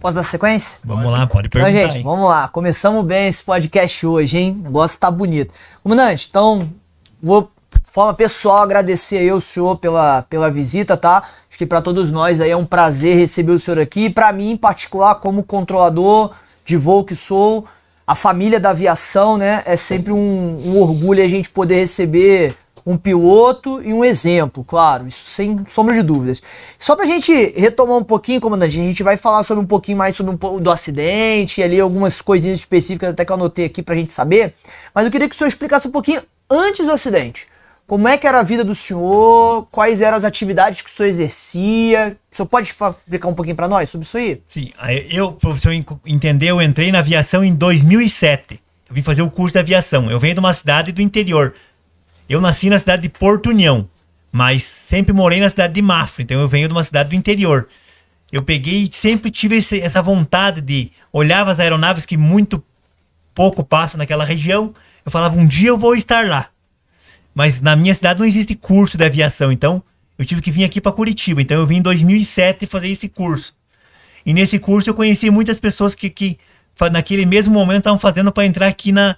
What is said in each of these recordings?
Posso dar sequência? Vamos pode. lá, pode então, perguntar. Então, gente, hein? vamos lá. Começamos bem esse podcast hoje, hein? O negócio tá bonito. Comandante, então, vou, de forma pessoal, agradecer aí o senhor pela, pela visita, tá? Acho que para todos nós aí é um prazer receber o senhor aqui. Para mim, em particular, como controlador de voo que sou, a família da aviação, né? É sempre um, um orgulho a gente poder receber um piloto e um exemplo, claro, isso sem sombra de dúvidas. Só para a gente retomar um pouquinho, comandante, a gente vai falar sobre um pouquinho mais sobre um, do acidente, ali algumas coisinhas específicas até que eu anotei aqui para a gente saber, mas eu queria que o senhor explicasse um pouquinho antes do acidente. Como é que era a vida do senhor? Quais eram as atividades que o senhor exercia? O senhor pode explicar um pouquinho para nós sobre isso aí? Sim, eu, para o senhor entender, eu entrei na aviação em 2007. Eu vim fazer o curso de aviação. Eu venho de uma cidade do interior, eu nasci na cidade de Porto União, mas sempre morei na cidade de Mafra, então eu venho de uma cidade do interior. Eu peguei e sempre tive esse, essa vontade de olhar as aeronaves que muito pouco passa naquela região, eu falava um dia eu vou estar lá. Mas na minha cidade não existe curso de aviação, então eu tive que vir aqui para Curitiba. Então eu vim em 2007 fazer esse curso. E nesse curso eu conheci muitas pessoas que, que naquele mesmo momento estavam fazendo para entrar aqui na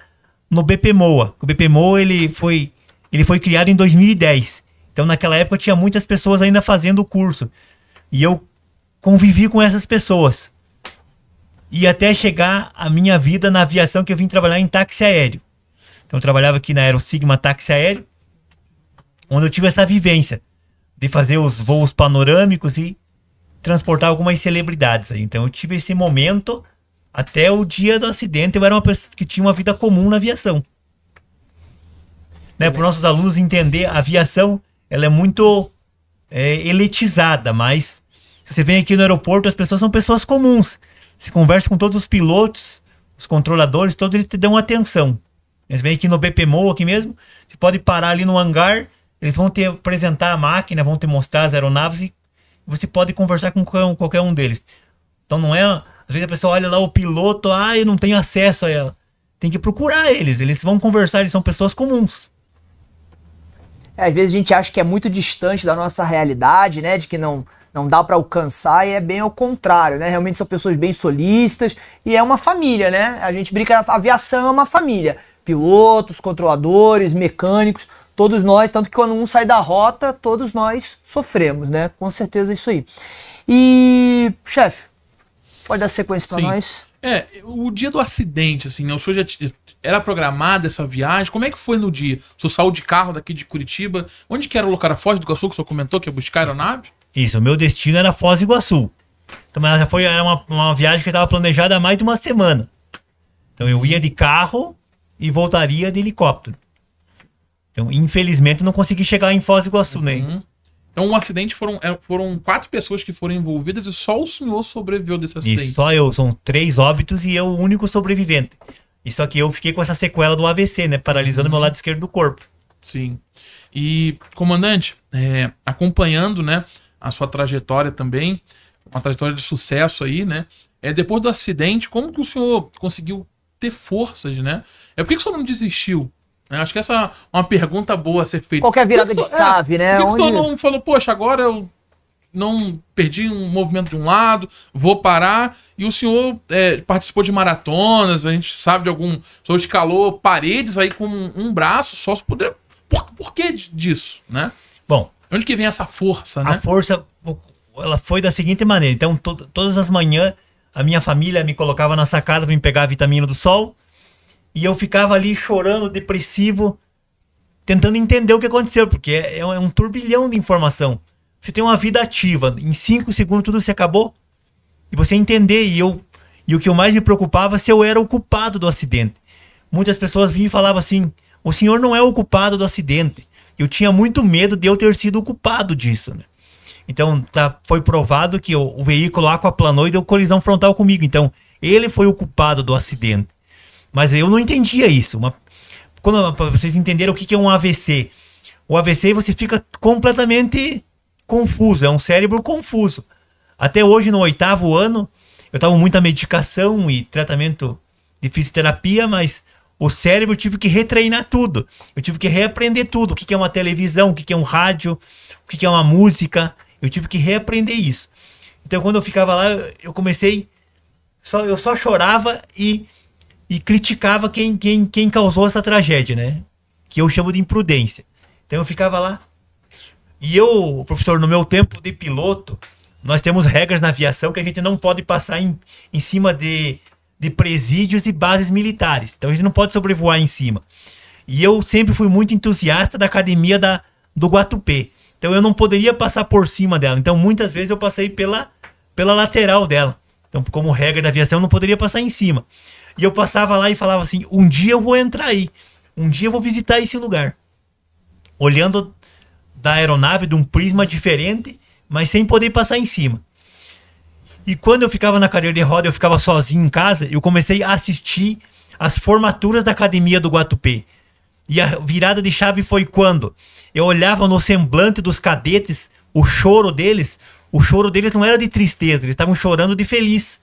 no BPMoa. O BPMoa ele foi ele foi criado em 2010. Então, naquela época, tinha muitas pessoas ainda fazendo o curso. E eu convivi com essas pessoas. E até chegar a minha vida na aviação, que eu vim trabalhar em táxi aéreo. Então, eu trabalhava aqui na Aero Sigma Táxi Aéreo, onde eu tive essa vivência de fazer os voos panorâmicos e transportar algumas celebridades. Então, eu tive esse momento até o dia do acidente. Eu era uma pessoa que tinha uma vida comum na aviação né, para os nossos alunos entender a aviação, ela é muito é, elitizada, mas se você vem aqui no aeroporto, as pessoas são pessoas comuns. Você conversa com todos os pilotos, os controladores, todos eles te dão atenção. Eles vêm aqui no BPMO, aqui mesmo, você pode parar ali no hangar, eles vão te apresentar a máquina, vão te mostrar as aeronaves e você pode conversar com qualquer um deles. Então não é. Às vezes a pessoa olha lá o piloto, ah, eu não tenho acesso a ela. Tem que procurar eles, eles vão conversar, eles são pessoas comuns às vezes a gente acha que é muito distante da nossa realidade, né? De que não, não dá para alcançar e é bem ao contrário, né? Realmente são pessoas bem solistas e é uma família, né? A gente brinca, a aviação é uma família. Pilotos, controladores, mecânicos, todos nós, tanto que quando um sai da rota, todos nós sofremos, né? Com certeza é isso aí. E, chefe, pode dar sequência para nós? É, o dia do acidente, assim, né? O senhor já era programada essa viagem? Como é que foi no dia? Você saiu de carro daqui de Curitiba? Onde que era o local? Era Foz do Iguaçu, que o senhor comentou que ia buscar a aeronave? Isso, o meu destino era Foz do Iguaçu. Então ela já foi era uma, uma viagem que estava planejada há mais de uma semana. Então eu ia de carro e voltaria de helicóptero. Então, infelizmente, não consegui chegar em Foz do Iguaçu, né? uhum. Então, um acidente foram, é, foram quatro pessoas que foram envolvidas e só o senhor sobreviveu desse acidente. Isso, só eu, são três óbitos e eu o único sobrevivente. E só que eu fiquei com essa sequela do AVC, né? Paralisando uhum. meu lado esquerdo do corpo. Sim. E, comandante, é, acompanhando, né, a sua trajetória também, uma trajetória de sucesso aí, né? É, depois do acidente, como que o senhor conseguiu ter forças, né? É por que, que o senhor não desistiu? É, acho que essa é uma pergunta boa a ser feita. Qualquer virada de é, chave, é, né? Por que, Onde... que o senhor não falou, poxa, agora eu não perdi um movimento de um lado, vou parar. E o senhor é, participou de maratonas, a gente sabe de algum. O senhor escalou paredes aí com um, braço só. Se puder, por, por que disso, né? Bom. Onde que vem essa força, né? A força, ela foi da seguinte maneira. Então, to todas as manhãs, a minha família me colocava na sacada para me pegar a vitamina do sol. E eu ficava ali chorando, depressivo, tentando entender o que aconteceu, porque é, é um é turbilhão de informação. Você tem uma vida ativa. Em cinco segundos tudo se acabou. E você entender. E, eu, e o que eu mais me preocupava se eu era o culpado do acidente. Muitas pessoas vinham e falavam assim: o senhor não é o culpado do acidente. Eu tinha muito medo de eu ter sido o culpado disso. Né? Então tá, foi provado que o, o veículo aquaplanou e deu colisão frontal comigo. Então ele foi o culpado do acidente. Mas eu não entendia isso. Uma, quando vocês entenderam o que, que é um AVC, o AVC você fica completamente confuso, é um cérebro confuso. Até hoje, no oitavo ano, eu tava muita medicação e tratamento de fisioterapia, mas o cérebro eu tive que retreinar tudo. Eu tive que reaprender tudo. O que, é uma televisão, o que, é um rádio, o que, que é uma música. Eu tive que reaprender isso. Então, quando eu ficava lá, eu comecei. Só, eu só chorava e, e criticava quem, quem, quem causou essa tragédia, né? Que eu chamo de imprudência. Então, eu ficava lá e eu, professor, no meu tempo de piloto, nós temos regras na aviação que a gente não pode passar em, em cima de, de presídios e bases militares. Então a gente não pode sobrevoar em cima. E eu sempre fui muito entusiasta da academia da, do Guatupé. Então eu não poderia passar por cima dela. Então muitas vezes eu passei pela, pela lateral dela. Então, como regra da aviação, eu não poderia passar em cima. E eu passava lá e falava assim: um dia eu vou entrar aí. Um dia eu vou visitar esse lugar. Olhando da aeronave de um prisma diferente, mas sem poder passar em cima. E quando eu ficava na cadeira de roda, eu ficava sozinho em casa, eu comecei a assistir as formaturas da academia do Guatupê. E a virada de chave foi quando eu olhava no semblante dos cadetes, o choro deles, o choro deles não era de tristeza, eles estavam chorando de feliz.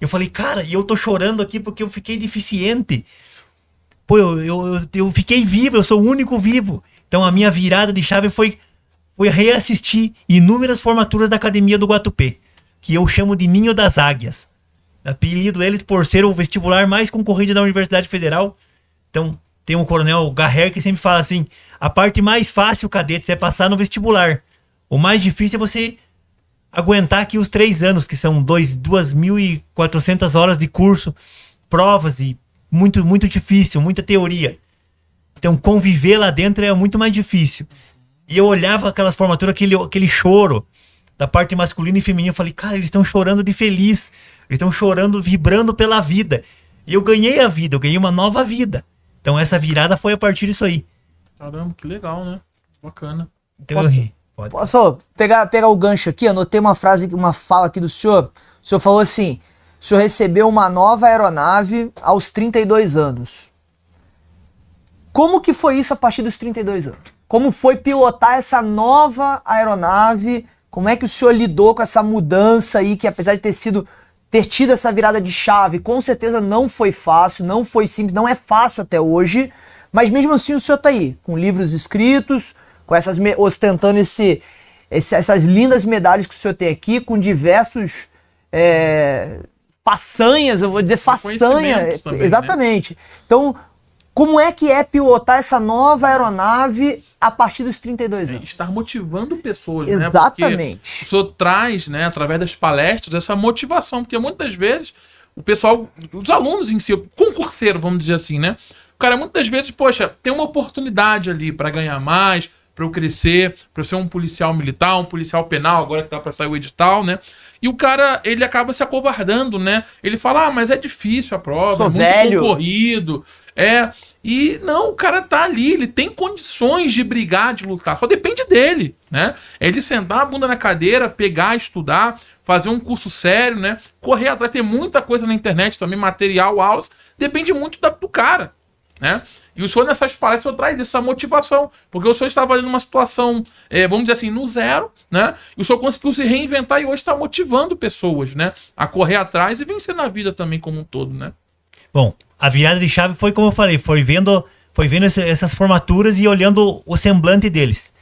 Eu falei, cara, e eu tô chorando aqui porque eu fiquei deficiente. Pô, eu, eu, eu fiquei vivo, eu sou o único vivo. Então a minha virada de chave foi, foi reassistir inúmeras formaturas da Academia do Guatupê, que eu chamo de Ninho das Águias. Apelido eles por ser o vestibular mais concorrido da Universidade Federal. Então tem um coronel Garrer que sempre fala assim: a parte mais fácil, cadetes, é passar no vestibular. O mais difícil é você aguentar aqui os três anos, que são dois, 2.400 horas de curso, provas e muito, muito difícil, muita teoria. Então, conviver lá dentro é muito mais difícil. E eu olhava aquelas formaturas, aquele, aquele choro da parte masculina e feminina. Eu falei, cara, eles estão chorando de feliz. Eles estão chorando, vibrando pela vida. E eu ganhei a vida, eu ganhei uma nova vida. Então, essa virada foi a partir disso aí. Caramba, que legal, né? Bacana. Então, Posso... eu ri. Pode. Posso pegar, pegar o gancho aqui? Anotei uma frase, uma fala aqui do senhor. O senhor falou assim: o senhor recebeu uma nova aeronave aos 32 anos. Como que foi isso a partir dos 32 anos? Como foi pilotar essa nova aeronave? Como é que o senhor lidou com essa mudança aí, que apesar de ter sido ter tido essa virada de chave, com certeza não foi fácil, não foi simples, não é fácil até hoje, mas mesmo assim o senhor está aí, com livros escritos, com essas ostentando esse, esse, essas lindas medalhas que o senhor tem aqui, com diversos é, façanhas, eu vou dizer façanha, também, né? exatamente. Né? Então, como é que é pilotar essa nova aeronave a partir dos 32 é, anos? É, estar motivando pessoas, Exatamente. né? Exatamente. O traz, né, através das palestras, essa motivação, porque muitas vezes o pessoal, os alunos em si, o concurseiro, vamos dizer assim, né? O cara muitas vezes, poxa, tem uma oportunidade ali para ganhar mais, para eu crescer, para eu ser um policial militar, um policial penal, agora que tá para sair o edital, né? E o cara, ele acaba se acovardando, né? Ele fala, ah, mas é difícil a prova, Sou é muito velho. concorrido. É. E não, o cara tá ali, ele tem condições de brigar, de lutar. Só depende dele, né? É ele sentar a bunda na cadeira, pegar, estudar, fazer um curso sério, né? Correr atrás, tem muita coisa na internet também, material, aulas. Depende muito da, do cara, né? E o senhor nessas palestras traz essa motivação, porque o senhor estava ali numa situação, é, vamos dizer assim, no zero, né? E o senhor conseguiu se reinventar e hoje está motivando pessoas, né? A correr atrás e vencer na vida também como um todo, né? Bom, a virada de chave foi como eu falei, foi vendo, foi vendo essas formaturas e olhando o semblante deles.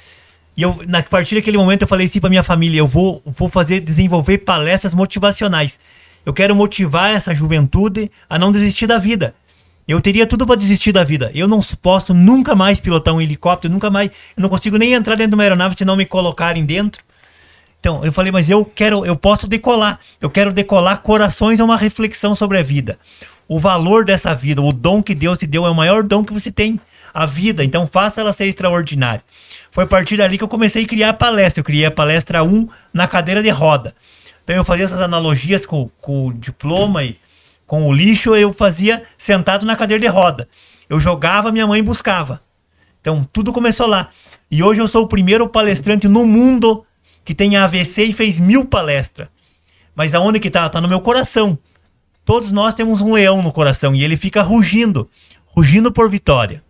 E eu, na a partir daquele momento, eu falei assim para minha família: eu vou, vou fazer, desenvolver palestras motivacionais. Eu quero motivar essa juventude a não desistir da vida eu teria tudo para desistir da vida. Eu não posso nunca mais pilotar um helicóptero, nunca mais. Eu não consigo nem entrar dentro de uma aeronave se não me colocarem dentro. Então, eu falei, mas eu quero, eu posso decolar. Eu quero decolar corações é uma reflexão sobre a vida. O valor dessa vida, o dom que Deus te deu é o maior dom que você tem, a vida. Então, faça ela ser extraordinária. Foi a partir dali que eu comecei a criar a palestra. Eu criei a palestra 1 na cadeira de roda. Então, eu fazia essas analogias com, com o diploma e com o lixo eu fazia sentado na cadeira de roda. Eu jogava, minha mãe buscava. Então tudo começou lá. E hoje eu sou o primeiro palestrante no mundo que tem AVC e fez mil palestras. Mas aonde que tá? Tá no meu coração. Todos nós temos um leão no coração e ele fica rugindo, rugindo por vitória.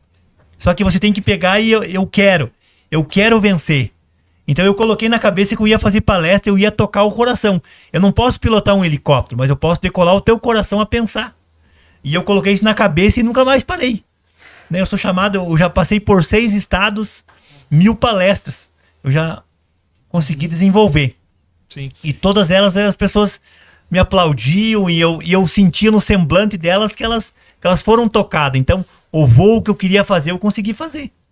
Só que você tem que pegar e eu, eu quero, eu quero vencer. Então eu coloquei na cabeça que eu ia fazer palestra, eu ia tocar o coração. Eu não posso pilotar um helicóptero, mas eu posso decolar o teu coração a pensar. E eu coloquei isso na cabeça e nunca mais parei. Né? Eu sou chamado, eu já passei por seis estados, mil palestras. Eu já consegui desenvolver. Sim. E todas elas as pessoas me aplaudiam e eu, e eu sentia no semblante delas que elas, que elas foram tocadas. Então, o voo que eu queria fazer, eu consegui fazer.